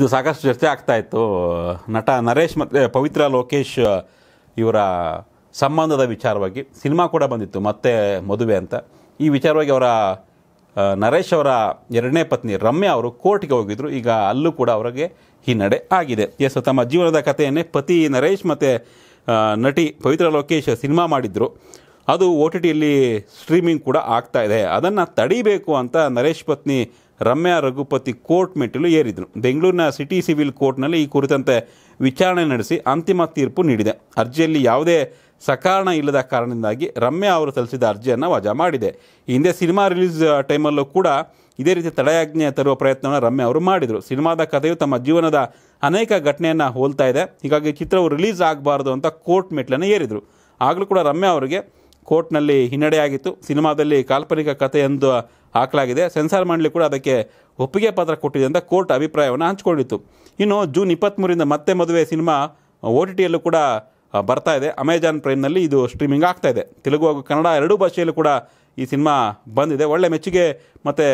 ಇದು ಸಾಕಷ್ಟು ಚರ್ಚೆ ಆಗ್ತಾ ಇತ್ತು ನಟ ನರೇಶ್ ಮತ್ತು ಪವಿತ್ರ ಲೋಕೇಶ್ ಇವರ ಸಂಬಂಧದ ವಿಚಾರವಾಗಿ ಸಿನಿಮಾ ಕೂಡ ಬಂದಿತ್ತು ಮತ್ತೆ ಮದುವೆ ಅಂತ ಈ ವಿಚಾರವಾಗಿ ಅವರ ನರೇಶ್ ಅವರ ಎರಡನೇ ಪತ್ನಿ ರಮ್ಯಾ ಅವರು ಕೋರ್ಟ್ಗೆ ಹೋಗಿದ್ರು ಈಗ ಅಲ್ಲೂ ಕೂಡ ಅವರಿಗೆ ಹಿನ್ನಡೆ ಆಗಿದೆ ಎಸ್ ತಮ್ಮ ಜೀವನದ ಕಥೆಯನ್ನೇ ಪತಿ ನರೇಶ್ ಮತ್ತು ನಟಿ ಪವಿತ್ರ ಲೋಕೇಶ್ ಸಿನಿಮಾ ಮಾಡಿದ್ದರು ಅದು ಓ ಟಿ ಟಿಯಲ್ಲಿ ಸ್ಟ್ರೀಮಿಂಗ್ ಕೂಡ ಆಗ್ತಾ ಇದೆ ಅದನ್ನು ತಡಿಬೇಕು ಅಂತ ನರೇಶ್ ಪತ್ನಿ ರಮ್ಯಾ ರಘುಪತಿ ಕೋರ್ಟ್ ಮೆಟ್ಟಿಲು ಏರಿದರು ಬೆಂಗಳೂರಿನ ಸಿಟಿ ಸಿವಿಲ್ ಕೋರ್ಟ್ನಲ್ಲಿ ಈ ಕುರಿತಂತೆ ವಿಚಾರಣೆ ನಡೆಸಿ ಅಂತಿಮ ತೀರ್ಪು ನೀಡಿದೆ ಅರ್ಜಿಯಲ್ಲಿ ಯಾವುದೇ ಸಕಾರಣ ಇಲ್ಲದ ಕಾರಣದಿಂದಾಗಿ ರಮ್ಯಾ ಅವರು ಸಲ್ಲಿಸಿದ ಅರ್ಜಿಯನ್ನು ವಜಾ ಮಾಡಿದೆ ಹಿಂದೆ ಸಿನಿಮಾ ರಿಲೀಸ್ ಟೈಮಲ್ಲೂ ಕೂಡ ಇದೇ ರೀತಿ ತಡೆಯಾಜ್ಞೆ ತರುವ ಪ್ರಯತ್ನವನ್ನು ರಮ್ಯಾ ಅವರು ಮಾಡಿದರು ಸಿನಿಮಾದ ಕಥೆಯು ತಮ್ಮ ಜೀವನದ ಅನೇಕ ಘಟನೆಯನ್ನು ಹೋಲ್ತಾ ಇದೆ ಹೀಗಾಗಿ ಚಿತ್ರವು ರಿಲೀಸ್ ಆಗಬಾರ್ದು ಅಂತ ಕೋರ್ಟ್ ಮೆಟ್ಲನ್ನು ಏರಿದರು ಆಗಲೂ ಕೂಡ ರಮ್ಯಾ ಅವರಿಗೆ ಕೋರ್ಟ್ನಲ್ಲಿ ಹಿನ್ನಡೆಯಾಗಿತ್ತು ಸಿನಿಮಾದಲ್ಲಿ ಕಾಲ್ಪನಿಕ ಕಥೆ ಎಂದು ಹಾಕಲಾಗಿದೆ ಸೆನ್ಸಾರ್ ಮಂಡಳಿ ಕೂಡ ಅದಕ್ಕೆ ಒಪ್ಪಿಗೆ ಪತ್ರ ಕೊಟ್ಟಿದೆ ಅಂತ ಕೋರ್ಟ್ ಅಭಿಪ್ರಾಯವನ್ನು ಹಂಚಿಕೊಂಡಿತ್ತು ಇನ್ನು ಜೂನ್ ಇಪ್ಪತ್ತ್ಮೂರಿಂದ ಮತ್ತೆ ಮದುವೆ ಸಿನಿಮಾ ಒ ಟಿ ಟಿಯಲ್ಲೂ ಕೂಡ ಬರ್ತಾ ಇದೆ ಅಮೆಜಾನ್ ಪ್ರೈಮ್ನಲ್ಲಿ ಇದು ಸ್ಟ್ರೀಮಿಂಗ್ ಆಗ್ತಾ ಇದೆ ತೆಲುಗು ಹಾಗೂ ಕನ್ನಡ ಎರಡೂ ಭಾಷೆಯಲ್ಲೂ ಕೂಡ ಈ ಸಿನಿಮಾ ಬಂದಿದೆ ಒಳ್ಳೆ ಮೆಚ್ಚುಗೆ ಮತ್ತು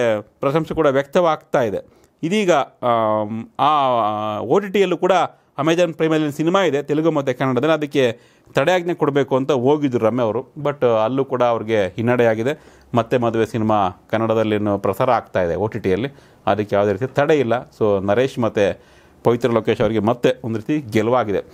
ಪ್ರಶಂಸೆ ಕೂಡ ವ್ಯಕ್ತವಾಗ್ತಾ ಇದೆ ಇದೀಗ ಆ ಒ ಟಿ ಟಿಯಲ್ಲೂ ಕೂಡ ಅಮೆಜಾನ್ ಪ್ರೈಮಲ್ಲಿ ಸಿನಿಮಾ ಇದೆ ತೆಲುಗು ಮತ್ತು ಕನ್ನಡದಲ್ಲಿ ಅದಕ್ಕೆ ತಡೆಯಾಜ್ಞೆ ಕೊಡಬೇಕು ಅಂತ ಹೋಗಿದ್ರು ರಮ್ಯ ಅವರು ಬಟ್ ಅಲ್ಲೂ ಕೂಡ ಅವ್ರಿಗೆ ಹಿನ್ನಡೆಯಾಗಿದೆ ಮತ್ತೆ ಮದುವೆ ಸಿನಿಮಾ ಕನ್ನಡದಲ್ಲಿ ಪ್ರಸಾರ ಆಗ್ತಾ ಇದೆ ಒ ಟಿ ಟಿಯಲ್ಲಿ ಅದಕ್ಕೆ ಯಾವುದೇ ರೀತಿ ತಡೆ ಇಲ್ಲ ಸೊ ನರೇಶ್ ಮತ್ತು ಪವಿತ್ರ ಲೋಕೇಶ್ ಅವರಿಗೆ ಮತ್ತೆ ಒಂದು ರೀತಿ ಗೆಲುವಾಗಿದೆ